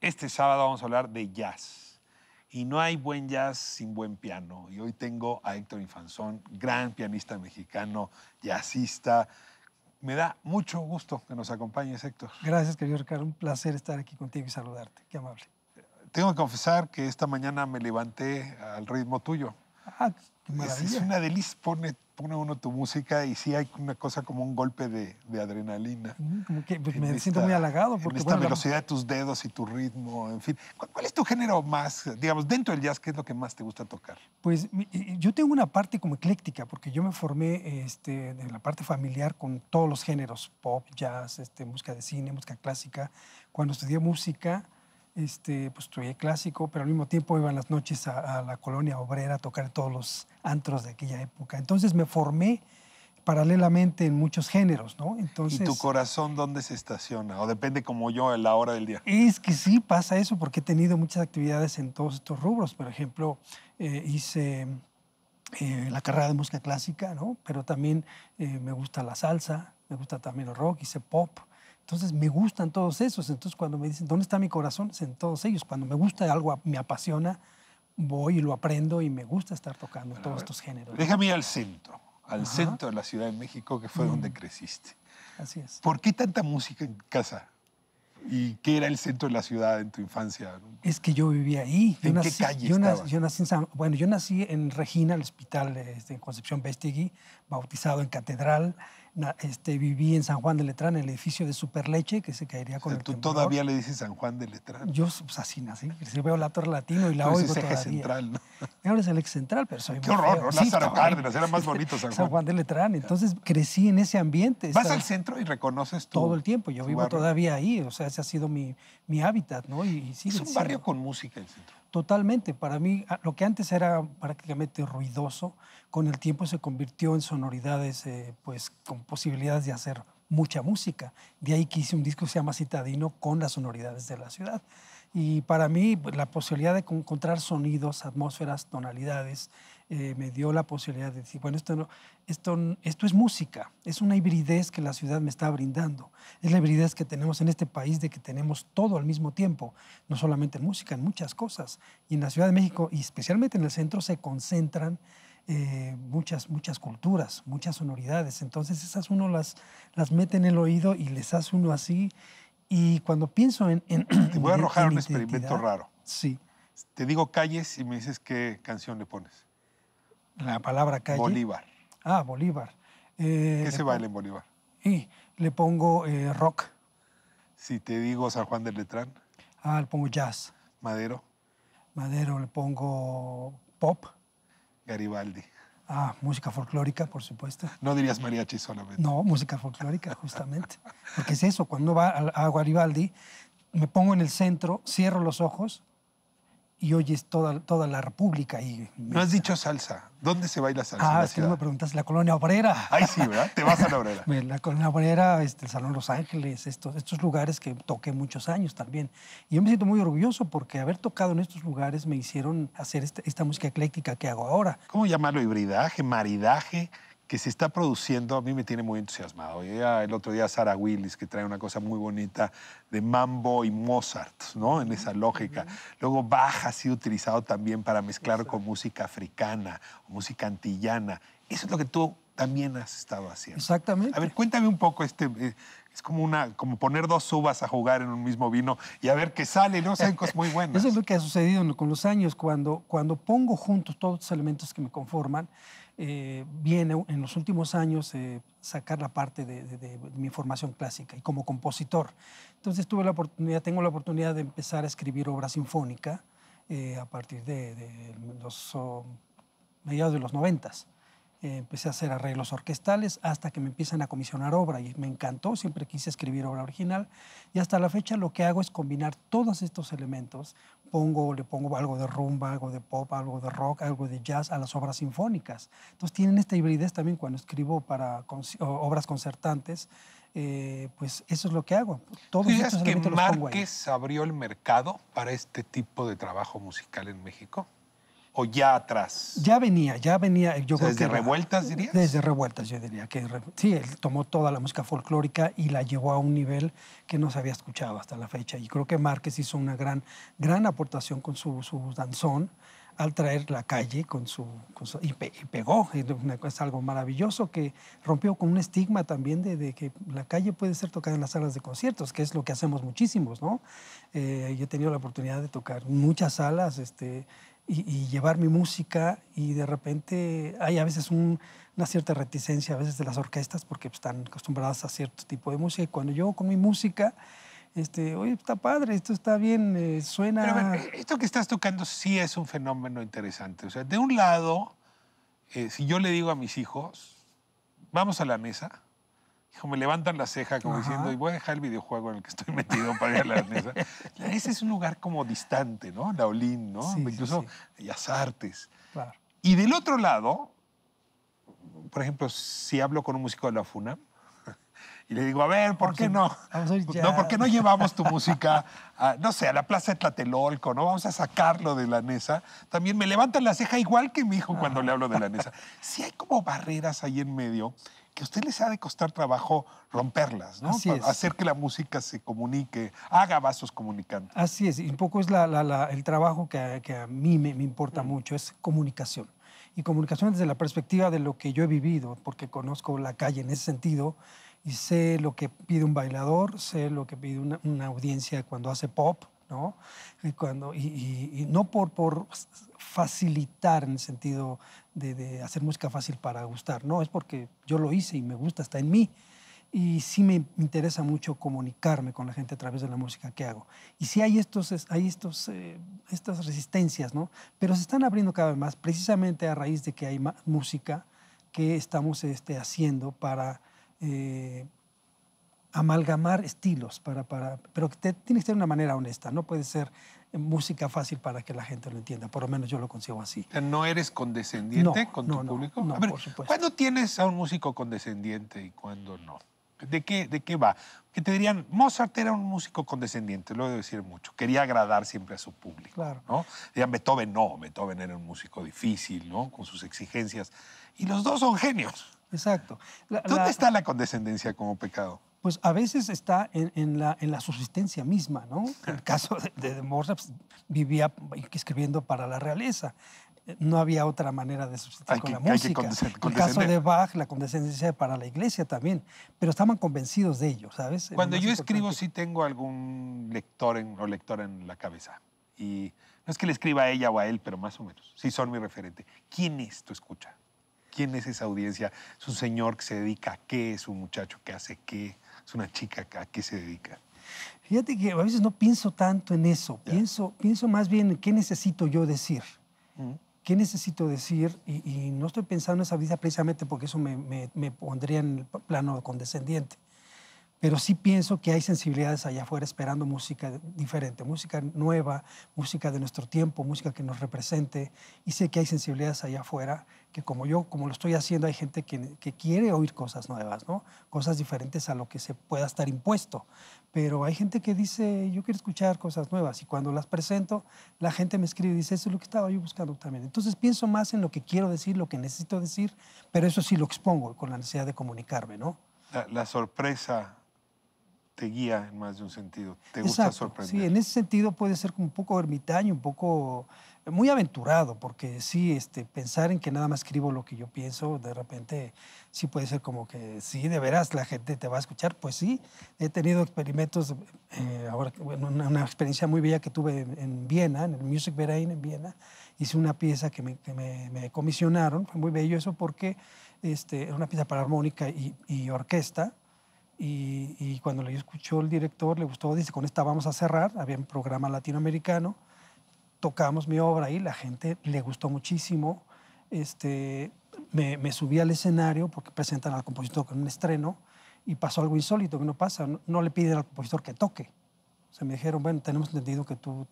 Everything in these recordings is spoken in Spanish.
este sábado vamos a hablar de jazz. Y no hay buen jazz sin buen piano. Y hoy tengo a Héctor Infanzón, gran pianista mexicano, jazzista. Me da mucho gusto que nos acompañes, Héctor. Gracias, querido Ricardo. Un placer estar aquí contigo y saludarte. Qué amable. Tengo que confesar que esta mañana me levanté al ritmo tuyo. Ah, es, una delicia, pone, pone uno tu música y sí hay una cosa como un golpe de, adrenalina. Pues, me siento muy halagado. Porque, en esta velocidad de tus dedos y tu ritmo, en fin. ¿Cuál, es tu género más, digamos, dentro del jazz, qué es lo que más te gusta tocar? Pues yo tengo una parte como ecléctica, porque yo me formé este, en la parte familiar con todos los géneros, pop, jazz, este, música de cine, música clásica. Cuando estudié música este, pues estudié clásico, pero al mismo tiempo iba en las noches a, la colonia obrera a tocar todos los antros de aquella época. Entonces me formé paralelamente en muchos géneros, ¿no? Entonces, ¿Y tu corazón dónde se estaciona? ¿O depende como yo en la hora del día? Es que sí pasa eso, porque he tenido muchas actividades en todos estos rubros. Por ejemplo, eh, hice eh, la carrera de música clásica, ¿no? Pero también eh, me gusta la salsa, me gusta también el rock, hice pop, entonces me gustan todos esos. Entonces cuando me dicen, ¿dónde está mi corazón? Es en todos ellos. Cuando me gusta algo, me apasiona, voy y lo aprendo y me gusta estar tocando todos estos géneros. Déjame ir al centro, al centro de la Ciudad de México, que fue donde mm. creciste. Así es. ¿Por qué tanta música en casa? ¿Y qué era el centro de la ciudad en tu infancia? Es que yo vivía ahí. ¿En qué calle yo nací en Bueno, yo nací en Regina, el hospital de, este, Concepción Vestigui, bautizado en catedral este, viví en San Juan de Letrán, el edificio de Superleche, que se caería con o sea, el ¿Tú todavía le dices San Juan de Letrán? Yo, pues así nací. Si veo la Torre Latino y la oigo todavía. eje central, ¿no? Ahora es el eje central, pero soy Qué horror, Lázaro Cárdenas, era más bonito San Juan. San Juan de Letrán. Entonces crecí en ese ambiente. ¿Vas al centro y reconoces tú Todo el tiempo. Yo vivo todavía ahí. O sea, ese ha sido mi, mi hábitat, ¿no? Y, sigue es un barrio con música el centro. Totalmente. Para mí, ah, lo que antes era prácticamente ruidoso, con el tiempo se convirtió en sonoridades, eh, pues con posibilidades de hacer mucha música. De ahí que hice un disco que se llama Citadino con las sonoridades de la ciudad. Y para mí, pues, la posibilidad de encontrar sonidos, atmósferas, tonalidades, eh, me dio la posibilidad de decir, bueno, esto, no, esto, esto es música, es una hibridez que la ciudad me está brindando, es la hibridez que tenemos en este país de que tenemos todo al mismo tiempo, no solamente en música, en muchas cosas. Y en la Ciudad de México, y especialmente en el centro, se concentran eh, muchas, muchas culturas, muchas sonoridades. Entonces esas uno las, las mete en el oído y les hace uno así. Y cuando pienso en... Te voy a arrojar un experimento raro. Sí. Te digo calles y me dices qué canción le pones la palabra calle. Bolívar. Ah, Bolívar. Eh, ¿Qué se baila en Bolívar? Y le pongo eh, rock. Si te digo San Juan del Letrán. Ah, le pongo jazz. Madero. Madero le pongo pop. Garibaldi. Ah, música folclórica, por supuesto. No dirías mariachi solamente. No, música folclórica, justamente. Porque es eso, cuando va a Garibaldi, me pongo en el centro, cierro los ojos y oyes toda, toda la República. Y no has dicho salsa. ¿Dónde se baila salsa? Ah, si no me preguntas, la colonia obrera. Ay, sí, ¿verdad? Te vas a la obrera. la colonia obrera, este, el Salón Los Ángeles, estos, estos lugares que toqué muchos años también. Y yo me siento muy orgulloso porque haber tocado en estos lugares me hicieron hacer esta, esta música ecléctica que hago ahora. ¿Cómo llamarlo? Hibridaje, maridaje que se está produciendo a mí me tiene muy entusiasmado. Ah, el otro día Sara Willis, que trae una cosa muy bonita de mambo y Mozart, ¿no? En esa lógica. Luego baja ha sido utilizado también para mezclar con música africana música antillana. Eso es lo que tú también has estado haciendo. Exactamente. A ver, cuéntame un poco este... Eh, es como, una, como poner dos uvas a jugar en un mismo vino y a ver qué sale, ¿no? muy buenas. Eso es lo que ha sucedido con los años. Cuando, cuando pongo juntos todos los elementos que me conforman, eh, viene en los últimos años eh, sacar la parte de, mi formación clásica y como compositor. Entonces tuve la oportunidad, tengo la oportunidad de empezar a escribir obra sinfónica eh, a partir de, los oh, mediados de los noventas empecé a hacer arreglos orquestales hasta que me empiezan a comisionar obra y me encantó, siempre quise escribir obra original y hasta la fecha lo que hago es combinar todos estos elementos, pongo, le pongo algo de rumba, algo de pop, algo de rock, algo de jazz a las obras sinfónicas. Entonces tienen esta hibridez también cuando escribo para obras concertantes. Eh, pues eso es lo que hago. Todos ¿Crees que Márquez abrió el mercado para este tipo de trabajo musical en México? o ya atrás? Ya venía, ya venía. Yo ¿Desde revueltas, dirías? Desde revueltas, yo diría. que Sí, él tomó toda la música folclórica y la llevó a un nivel que no se había escuchado hasta la fecha. Y creo que Márquez hizo una gran, gran aportación con su, danzón al traer la calle con su, y, pegó, es algo maravilloso que rompió con un estigma también de, que la calle puede ser tocada en las salas de conciertos, que es lo que hacemos muchísimos, ¿no? Eh, yo he tenido la oportunidad de tocar muchas salas, este, y, llevar mi música y de repente hay a veces una cierta reticencia a veces de las orquestas porque están acostumbradas a cierto tipo de música y cuando yo con mi música este, oye, está padre, esto está bien, eh, suena... Pero eh, esto que estás tocando sí es un fenómeno interesante. O sea, de un lado, eh, si yo le digo a mis hijos, vamos a la mesa, me levantan la ceja como diciendo, y voy a dejar el videojuego en el que estoy metido para ir a la mesa. La mesa es un lugar como distante, ¿no? La Olin, ¿no? Incluso sí. las artes. Claro. Y del otro lado, por ejemplo, si hablo con un músico de la FUNAM, y le digo, a ver, ¿por vamos qué a, no? no? ¿Por qué no llevamos tu música, a, no sé, a la Plaza de Tlatelolco, ¿no? Vamos a sacarlo de la mesa. También me levantan la ceja igual que mi hijo cuando le hablo de la mesa. si hay como barreras ahí en medio que a usted les ha de costar trabajo romperlas, ¿no? es. Hacer que la música se comunique, haga vasos comunicantes. Así es, y un poco es el trabajo que, a mí me, importa mm. mucho, es comunicación. Y comunicación desde la perspectiva de lo que yo he vivido, porque conozco la calle en ese sentido y sé lo que pide un bailador, sé lo que pide una, una audiencia cuando hace pop, ¿no? Y, cuando, y, no por, por facilitar en el sentido de, hacer música fácil para gustar, no, es porque yo lo hice y me gusta, está en mí. Y sí me interesa mucho comunicarme con la gente a través de la música que hago. Y sí hay, estos, hay estos, eh, estas resistencias, ¿no? Pero se están abriendo cada vez más, precisamente a raíz de que hay música que estamos este, haciendo para eh, amalgamar estilos, para, para, pero tienes tiene que tener una manera honesta, no puede ser eh, música fácil para que la gente lo entienda, por lo menos yo lo consigo así. ¿No eres condescendiente con tu público? No, por supuesto. ¿Cuándo tienes a un músico condescendiente y cuándo no? ¿De qué, ¿De qué va? Que te dirían, Mozart era un músico condescendiente, lo de decir mucho, quería agradar siempre a su público. Claro. ¿no? Dirían, Beethoven no, Beethoven era un músico difícil, ¿no? Con sus exigencias. Y los dos son genios. Exacto. ¿Dónde está la condescendencia como pecado? pues a veces está en, la, en, subsistencia misma, ¿no? En el caso de, de pues, vivía escribiendo para la realeza. No había otra manera de subsistir con la música. En el caso de Bach, la condescendencia para la iglesia también. Pero estaban convencidos de ello, ¿sabes? Cuando yo escribo, sí tengo algún lector o lectora en la cabeza. Y no es que le escriba a ella o a él, pero más o menos. Sí son mi referente. ¿Quién es tu escucha? ¿Quién es esa audiencia? ¿Es un señor que se dedica a qué? ¿Es un muchacho que hace qué? Es una chica, ¿a qué se dedica? Fíjate que a veces no pienso tanto en eso, pienso, pienso más bien en qué necesito yo decir, qué necesito decir, y, no estoy pensando en esa vida precisamente porque eso me, me pondría en el plano condescendiente, pero sí pienso que hay sensibilidades allá afuera esperando música diferente, música nueva, música de nuestro tiempo, música que nos represente. Y sé que hay sensibilidades allá afuera que como yo, como lo estoy haciendo, hay gente que, quiere oír cosas nuevas, ¿no? cosas diferentes a lo que se pueda estar impuesto. Pero hay gente que dice, yo quiero escuchar cosas nuevas y cuando las presento, la gente me escribe y dice, eso es lo que estaba yo buscando también. Entonces pienso más en lo que quiero decir, lo que necesito decir, pero eso sí lo expongo con la necesidad de comunicarme, ¿no? la sorpresa te guía en más de un sentido, te gusta sorprender. Sí, en ese sentido puede ser como un poco ermitaño, un poco eh, muy aventurado, porque sí, este, pensar en que nada más escribo lo que yo pienso, de repente sí puede ser como que, sí, de veras la gente te va a escuchar, pues sí, he tenido experimentos, eh, ahora, una, experiencia muy bella que tuve en, Viena, en el Music en Viena, hice una pieza que me, me, me comisionaron, fue muy bello eso porque este, era una pieza para armónica y, y orquesta, y, cuando lo escuchó el director, le gustó, dice, con esta vamos a cerrar, había un programa latinoamericano, tocamos mi obra ahí, la gente le gustó muchísimo, este, me, subí al escenario porque presentan al compositor con un estreno y pasó algo insólito que no pasa, no, le piden al compositor que toque, o se me dijeron, bueno, tenemos entendido que tú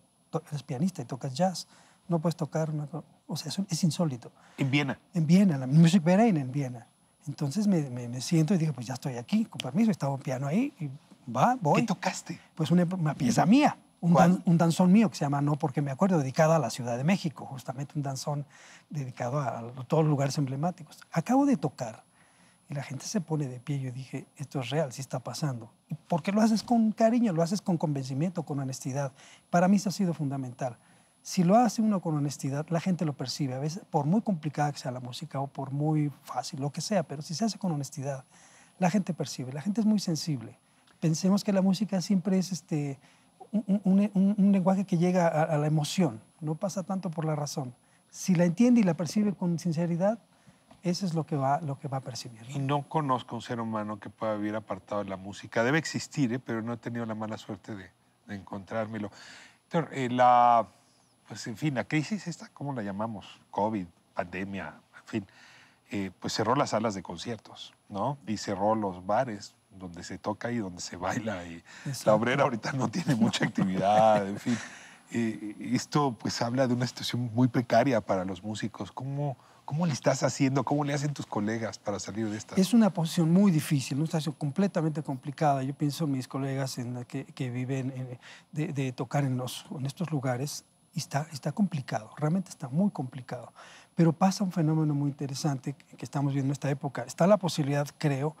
eres pianista y tocas jazz, no puedes tocar, una... o sea, es, insólito. ¿En Viena? En Viena, la Music Verein en Viena. Entonces me, siento y dije, pues ya estoy aquí, con permiso, estaba un piano ahí y va, voy. ¿Qué tocaste? Pues una, pieza mía, un, danzón mío que se llama No porque me acuerdo, dedicado a la Ciudad de México, justamente un danzón dedicado a, todos los lugares emblemáticos. Acabo de tocar y la gente se pone de pie. y Yo dije, esto es real, sí está pasando. ¿Y ¿Por qué lo haces con cariño? Lo haces con convencimiento, con honestidad. Para mí eso ha sido fundamental si lo hace uno con honestidad, la gente lo percibe. A veces, por muy complicada que sea la música o por muy fácil, lo que sea, pero si se hace con honestidad, la gente percibe. La gente es muy sensible. Pensemos que la música siempre es este, un, un, un, lenguaje que llega a, la emoción, no pasa tanto por la razón. Si la entiende y la percibe con sinceridad, eso es lo que va, lo que va a percibir. Y no conozco un ser humano que pueda vivir apartado de la música. Debe existir, ¿eh? pero no he tenido la mala suerte de, encontrármelo. Entonces, eh, la pues en fin, la crisis esta, ¿cómo la llamamos? COVID, pandemia, en fin, eh, pues cerró las salas de conciertos, ¿no? Y cerró los bares donde se toca y donde se baila. Y la obrera ahorita no tiene mucha actividad, en fin. Eh, esto pues habla de una situación muy precaria para los músicos. ¿Cómo, ¿Cómo le estás haciendo? ¿Cómo le hacen tus colegas para salir de esta? Es una posición muy difícil, una situación completamente complicada. Yo pienso en mis colegas en que, viven eh, de, de, tocar en, los, en estos lugares. Y está, está complicado, realmente está muy complicado. Pero pasa un fenómeno muy interesante que estamos viendo en esta época. Está la posibilidad, creo,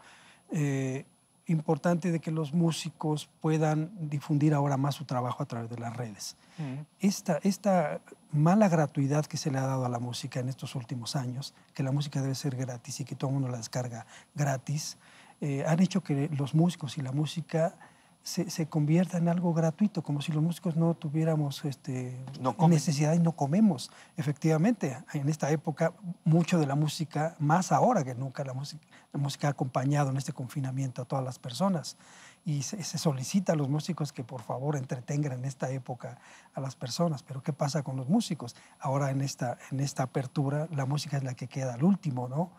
eh, importante de que los músicos puedan difundir ahora más su trabajo a través de las redes. Mm. Esta, esta mala gratuidad que se le ha dado a la música en estos últimos años, que la música debe ser gratis y que todo el mundo la descarga gratis, eh, han hecho que los músicos y la música se, convierta en algo gratuito, como si los músicos no tuviéramos este, necesidad y no comemos. Efectivamente, en esta época, mucho de la música, más ahora que nunca, la música, ha acompañado en este confinamiento a todas las personas. Y se, solicita a los músicos que por favor entretengan en esta época a las personas. Pero ¿qué pasa con los músicos? Ahora en esta, en esta apertura, la música es la que queda al último, ¿no?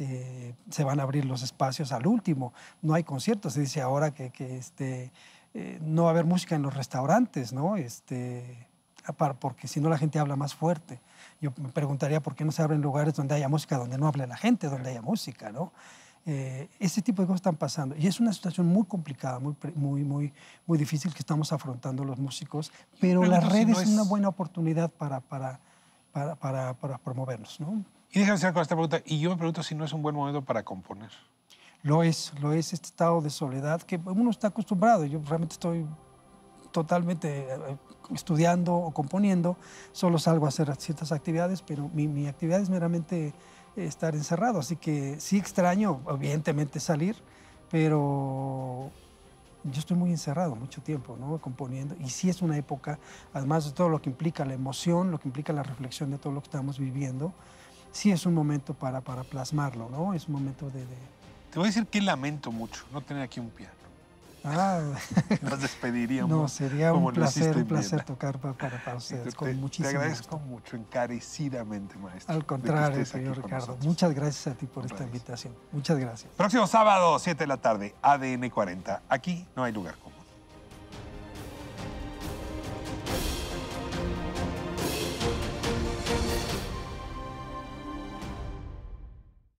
Eh, se van a abrir los espacios al último. No hay conciertos, se dice ahora que, este, eh, no va a haber música en los restaurantes, ¿no? Este, porque si no la gente habla más fuerte. Yo me preguntaría por qué no se abren lugares donde haya música, donde no hable la gente, donde haya música, ¿no? Eh, ese tipo de cosas están pasando. Y es una situación muy complicada, muy, muy, muy, muy difícil que estamos afrontando los músicos, pero las redes es... una buena oportunidad para, para, promovernos, ¿no? Y déjame hacer con esta pregunta, y yo me pregunto si no es un buen momento para componer. Lo es, lo es este estado de soledad que uno está acostumbrado. Yo realmente estoy totalmente eh, estudiando o componiendo, solo salgo a hacer ciertas actividades, pero mi, mi actividad es meramente estar encerrado, así que sí extraño, evidentemente, salir, pero yo estoy muy encerrado mucho tiempo, ¿no? Componiendo. Y sí es una época, además de todo lo que implica la emoción, lo que implica la reflexión de todo lo que estamos viviendo, sí es un momento para, para plasmarlo, ¿no? Es un momento de, Te voy a decir que lamento mucho no tener aquí un piano. Ah. Nos despediríamos. No, sería un placer, tocar para, ustedes. Te, con te agradezco mucho, encarecidamente, maestro. Al contrario, señor Ricardo. Muchas gracias a ti por esta invitación. Muchas gracias. Próximo sábado, 7 de la tarde, ADN 40. Aquí no hay lugar.